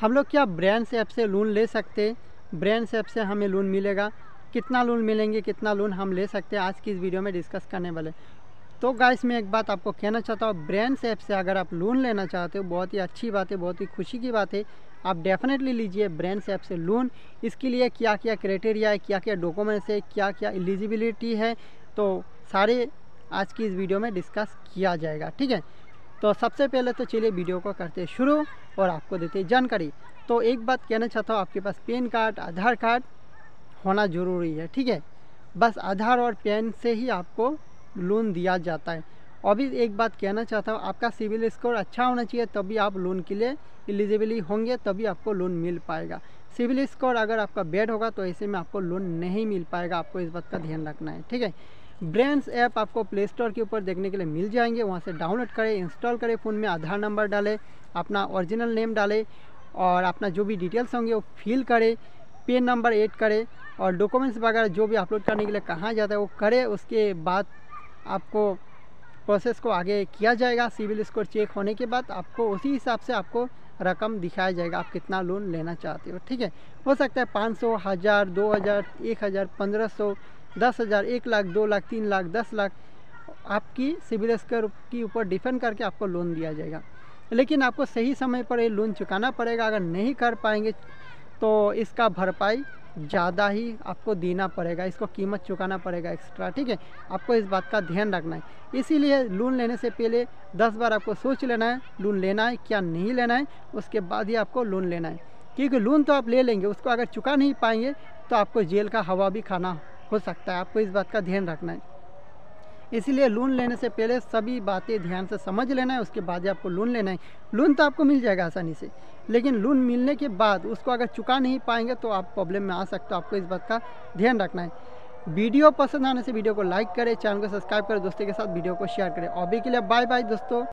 हम लोग क्या ब्रांच ऐप से लोन ले सकते ब्रांच ऐप से हमें लोन मिलेगा कितना लोन मिलेंगे कितना लोन हम ले सकते हैं आज की इस वीडियो में डिस्कस करने वाले तो गाइस मैं एक बात आपको कहना चाहता हूँ ब्रांच ऐप से अगर आप लोन लेना चाहते हो बहुत ही अच्छी बात है बहुत ही खुशी की बात है आप डेफिनेटली लीजिए ब्रांच ऐप से लोन इसके लिए क्या क्या क्राइटेरिया है क्या क्या डॉक्यूमेंट्स है क्या क्या एलिजिबिलिटी है तो सारे आज की इस वीडियो में डिस्कस किया जाएगा ठीक है तो सबसे पहले तो चलिए वीडियो को करते शुरू और आपको देते जानकारी तो एक बात कहना चाहता हूँ आपके पास पैन कार्ड आधार कार्ड होना ज़रूरी है ठीक है बस आधार और पैन से ही आपको लोन दिया जाता है अभी एक बात कहना चाहता हूँ आपका सिविल स्कोर अच्छा होना चाहिए तभी आप लोन के लिए एलिजिबली होंगे तभी आपको लोन मिल पाएगा सिविल स्कोर अगर आपका बैड होगा तो ऐसे में आपको लोन नहीं मिल पाएगा आपको इस बात का ध्यान रखना है ठीक है ब्रेंस ऐप आपको प्ले स्टोर के ऊपर देखने के लिए मिल जाएंगे वहाँ से डाउनलोड करें इंस्टॉल करें फ़ोन में आधार नंबर डालें अपना ओरिजिनल नेम डालें और अपना जो भी डिटेल्स होंगे वो फिल करें पेन नंबर ऐड करें और डॉक्यूमेंट्स वगैरह जो भी अपलोड करने के लिए कहाँ जाता है वो करें उसके बाद आपको प्रोसेस को आगे किया जाएगा सिविल स्कोर चेक होने के बाद आपको उसी हिसाब से आपको रकम दिखाया जाएगा आप कितना लोन लेना चाहते हो ठीक है हो सकता है पाँच सौ हज़ार दो हज़ार एक हज़ार पंद्रह सौ दस हज़ार एक लाख दो लाख तीन लाख दस लाख आपकी सिविल स्कोर के ऊपर डिपेंड करके आपको लोन दिया जाएगा लेकिन आपको सही समय पर ये लोन चुकाना पड़ेगा अगर नहीं कर पाएंगे तो इसका भरपाई ज़्यादा ही आपको देना पड़ेगा इसको कीमत चुकाना पड़ेगा एक्स्ट्रा ठीक है आपको इस बात का ध्यान रखना है इसीलिए लोन लेने से पहले दस बार आपको सोच लेना है लोन लेना है क्या नहीं लेना है उसके बाद ही आपको लोन लेना है क्योंकि लोन तो आप ले लेंगे उसको अगर चुका नहीं पाएंगे तो आपको जेल का हवा भी खाना हो सकता है आपको इस बात का ध्यान रखना है इसीलिए लोन लेने से पहले सभी बातें ध्यान से समझ लेना है उसके बाद ही आपको लोन लेना है लोन तो आपको मिल जाएगा आसानी से लेकिन लोन मिलने के बाद उसको अगर चुका नहीं पाएंगे तो आप प्रॉब्लम में आ सकते हो आपको इस बात का ध्यान रखना है वीडियो पसंद आने से वीडियो को लाइक करें चैनल को सब्सक्राइब करें दोस्तों के साथ वीडियो को शेयर करें अभी के लिए बाय बाय दोस्तों